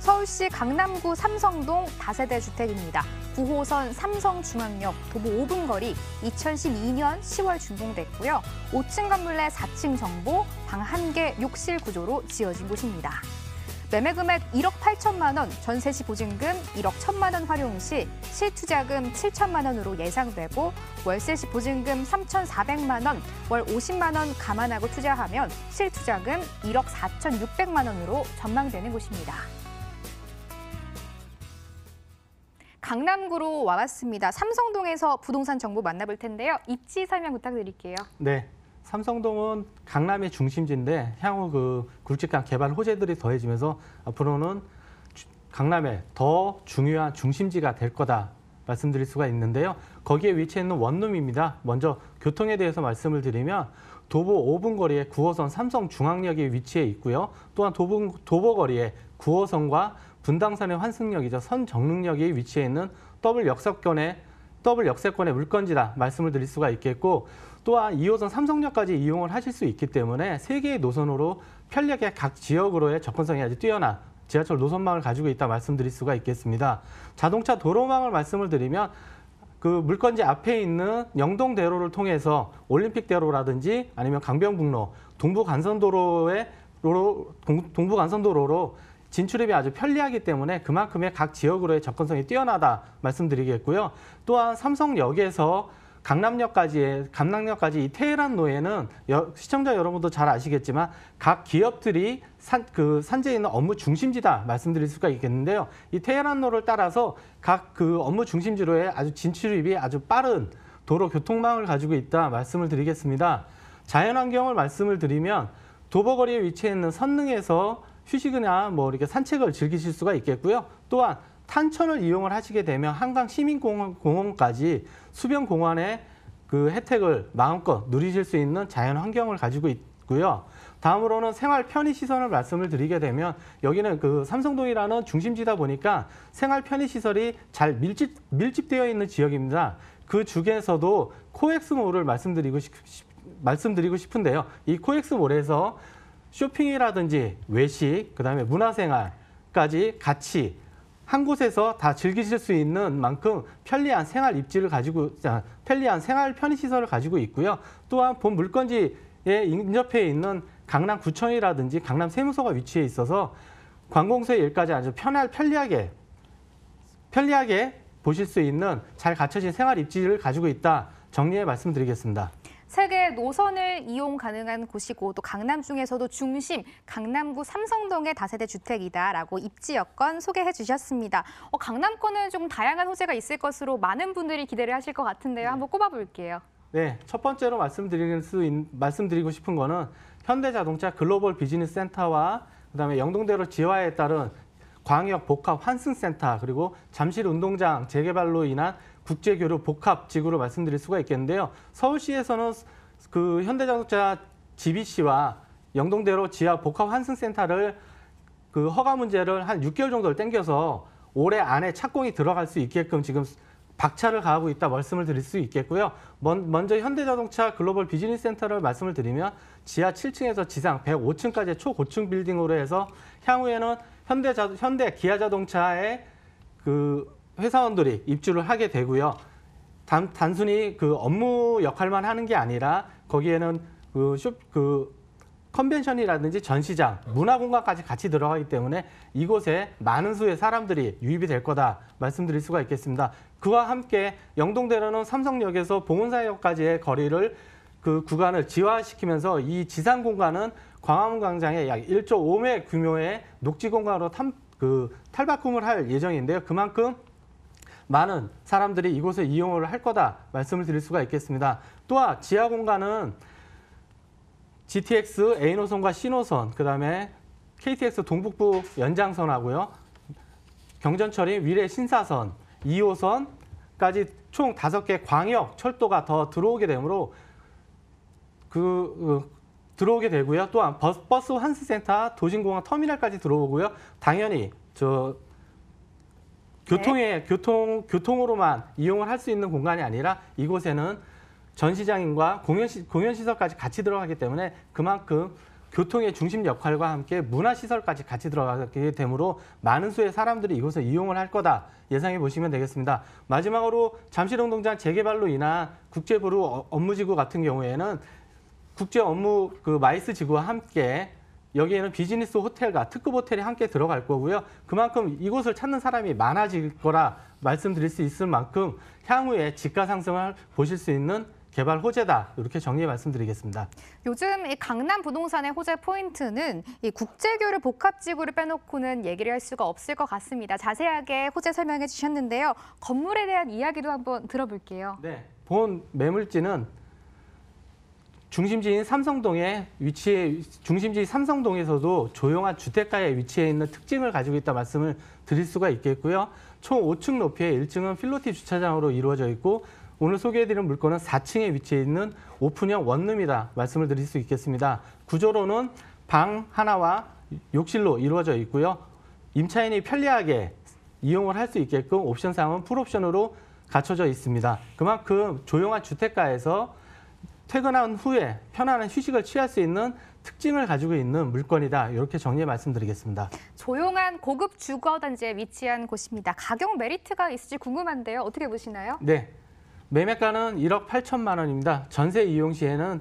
서울시 강남구 삼성동 다세대 주택입니다. 9호선 삼성중앙역 도보 5분 거리 2012년 10월 준공됐고요. 5층 건물 내 4층 정보, 방 1개, 욕실 구조로 지어진 곳입니다. 매매 금액 1억 8천만 원, 전세시 보증금 1억 1천만 원 활용 시 실투자금 7천만 원으로 예상되고 월세시 보증금 3,400만 원, 월 50만 원 감안하고 투자하면 실투자금 1억 4,600만 원으로 전망되는 곳입니다. 강남구로 와봤습니다. 삼성동에서 부동산 정보 만나볼 텐데요. 입지 설명 부탁드릴게요. 네. 삼성동은 강남의 중심지인데 향후 그 굵직한 개발 호재들이 더해지면서 앞으로는 강남의 더 중요한 중심지가 될 거다 말씀드릴 수가 있는데요. 거기에 위치해 있는 원룸입니다. 먼저 교통에 대해서 말씀을 드리면 도보 5분 거리에 9호선 삼성중앙역이 위치해 있고요. 또한 도보, 도보 거리에 9호선과 분당선의 환승역이죠. 선 정릉역이 위치해 있는 더블 역세권의 더블 역세권의 물건지라 말씀을 드릴 수가 있겠고 또한 2호선 삼성역까지 이용을 하실 수 있기 때문에 세 개의 노선으로 편리하게 각 지역으로의 접근성이 아주 뛰어나 지하철 노선망을 가지고 있다 말씀드릴 수가 있겠습니다. 자동차 도로망을 말씀을 드리면 그 물건지 앞에 있는 영동대로를 통해서 올림픽대로라든지 아니면 강변북로, 동부간선도로의 동부간선도로로 진출입이 아주 편리하기 때문에 그만큼의 각 지역으로의 접근성이 뛰어나다 말씀드리겠고요. 또한 삼성역에서 강남역까지의 강남역까지 이 테헤란 로에는 여, 시청자 여러분도 잘 아시겠지만 각 기업들이 산, 그 산재에 있는 업무 중심지다 말씀드릴 수가 있겠는데요. 이 테헤란 로를 따라서 각 그 업무 중심지로의 아주 진출입이 아주 빠른 도로 교통망을 가지고 있다 말씀을 드리겠습니다. 자연환경을 말씀을 드리면 도보거리에 위치해 있는 선릉에서 휴식이나 뭐 이렇게 산책을 즐기실 수가 있겠고요. 또한 탄천을 이용을 하시게 되면 한강 시민공원까지 수변공원의 그 혜택을 마음껏 누리실 수 있는 자연 환경을 가지고 있고요. 다음으로는 생활 편의 시설을 말씀을 드리게 되면 여기는 그 삼성동이라는 중심지다 보니까 생활 편의 시설이 잘 밀집 밀집되어 있는 지역입니다. 그 중에서도 코엑스몰을 말씀드리고 싶, 말씀드리고 싶은데요. 이 코엑스몰에서 쇼핑이라든지 외식, 그다음에 문화생활까지 같이 한 곳에서 다 즐기실 수 있는 만큼 편리한 생활 입지를 가지고 아, 편리한 생활 편의 시설을 가지고 있고요. 또한 본 물건지에 인접해 있는 강남구청이라든지 강남 세무서가 위치해 있어서 관공서의 일까지 아주 편할 편리하게 편리하게 보실 수 있는 잘 갖춰진 생활 입지를 가지고 있다 정리해 말씀드리겠습니다. 세계 노선을 이용 가능한 곳이고 또 강남 중에서도 중심 강남구 삼성동의 다세대 주택이다라고 입지 여건 소개해 주셨습니다. 어, 강남권은 좀 다양한 호재가 있을 것으로 많은 분들이 기대를 하실 것 같은데요. 네. 한번 꼽아볼게요. 네, 첫 번째로 말씀드릴 수 있, 말씀드리고 싶은 거는 현대자동차 글로벌 비즈니스 센터와 그다음에 영동대로 지화에 따른 광역 복합 환승센터 그리고 잠실 운동장 재개발로 인한 국제교류 복합지구로 말씀드릴 수가 있겠는데요. 서울시에서는 그 현대자동차 GBC와 영동대로 지하 복합 환승센터를 그 허가 문제를 한 6개월 정도를 땡겨서 올해 안에 착공이 들어갈 수 있게끔 지금 박차를 가하고 있다 말씀을 드릴 수 있겠고요. 먼저 현대자동차 글로벌 비즈니스 센터를 말씀을 드리면 지하 7층에서 지상 105층까지의 초고층 빌딩으로 해서 향후에는 현대 자 현대 기아자동차의 그 회사원들이 입주를 하게 되고요. 단, 단순히 그 업무 역할만 하는 게 아니라 거기에는 그, 쇼, 그 컨벤션이라든지 전시장, 문화공간까지 같이 들어가기 때문에 이곳에 많은 수의 사람들이 유입이 될 거다 말씀드릴 수가 있겠습니다. 그와 함께 영동대로는 삼성역에서 봉은사역까지의 거리를 그 구간을 지화시키면서 이 지상 공간은 광화문 광장의 약 1.5매 규모의 녹지 공간으로 탐, 그 탈바꿈을 할 예정인데요. 그만큼 많은 사람들이 이곳을 이용을 할 거다 말씀을 드릴 수가 있겠습니다. 또한 지하 공간은 GTX A 노선과 C 노선, 그다음에 KTX 동북부 연장선하고요. 경전철인 위례 신사선, 2호선까지 총 5개 광역 철도가 더 들어오게 되므로 그 어, 들어오게 되고요. 또한 버스 환승센터, 도심공항 터미널까지 들어오고요. 당연히 저 교통에 네. 교통 교통으로만 이용을 할 수 있는 공간이 아니라 이곳에는 전시장인과 공연시, 공연시설까지 같이 들어가기 때문에 그만큼 교통의 중심 역할과 함께 문화시설까지 같이 들어가게 되므로 많은 수의 사람들이 이곳을 이용을 할 거다 예상해 보시면 되겠습니다. 마지막으로 잠실운동장 재개발로 인한 국제부로 어, 업무지구 같은 경우에는 국제 업무 그 마이스 지구와 함께 여기에는 비즈니스 호텔과 특급 호텔이 함께 들어갈 거고요. 그만큼 이곳을 찾는 사람이 많아질 거라 말씀드릴 수 있을 만큼 향후에 집가 상승을 보실 수 있는 개발 호재다 이렇게 정리 해 말씀드리겠습니다. 요즘 이 강남 부동산의 호재 포인트는 이 국제교류 복합지구를 빼놓고는 얘기를 할 수가 없을 것 같습니다. 자세하게 호재 설명해 주셨는데요. 건물에 대한 이야기도 한번 들어볼게요. 네, 본 매물지는 중심지인 삼성동에 위치해 중심지 삼성동에서도 조용한 주택가에 위치해 있는 특징을 가지고 있다 말씀을 드릴 수가 있겠고요. 총 5층 높이의 1층은 필로티 주차장으로 이루어져 있고 오늘 소개해드린 물건은 4층에 위치해 있는 오픈형 원룸이다 말씀을 드릴 수 있겠습니다. 구조로는 방 하나와 욕실로 이루어져 있고요. 임차인이 편리하게 이용을 할 수 있게끔 옵션상은 풀옵션으로 갖춰져 있습니다. 그만큼 조용한 주택가에서 퇴근한 후에 편안한 휴식을 취할 수 있는 특징을 가지고 있는 물건이다. 이렇게 정리해 말씀드리겠습니다. 조용한 고급 주거 단지에 위치한 곳입니다. 가격 메리트가 있을지 궁금한데요. 어떻게 보시나요? 네. 매매가는 1억 8천만 원입니다. 전세 이용 시에는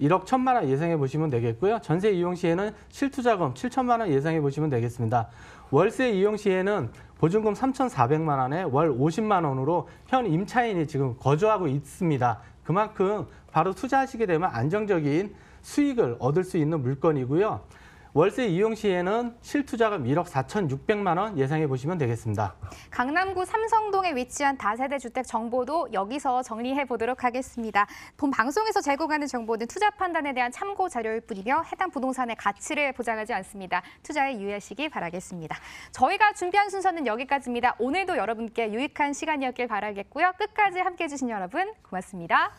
1억 1천만 원 예상해 보시면 되겠고요. 전세 이용 시에는 실투자금 7천만 원 예상해 보시면 되겠습니다. 월세 이용 시에는 보증금 3,400만 원에 월 50만 원으로 현 임차인이 지금 거주하고 있습니다. 그만큼 바로 투자하시게 되면 안정적인 수익을 얻을 수 있는 물건이고요. 월세 이용 시에는 실투자금 1억 4,600만 원 예상해 보시면 되겠습니다. 강남구 삼성동에 위치한 다세대 주택 정보도 여기서 정리해 보도록 하겠습니다. 본 방송에서 제공하는 정보는 투자 판단에 대한 참고 자료일 뿐이며 해당 부동산의 가치를 보장하지 않습니다. 투자에 유의하시기 바라겠습니다. 저희가 준비한 순서는 여기까지입니다. 오늘도 여러분께 유익한 시간이었길 바라겠고요. 끝까지 함께해 주신 여러분 고맙습니다.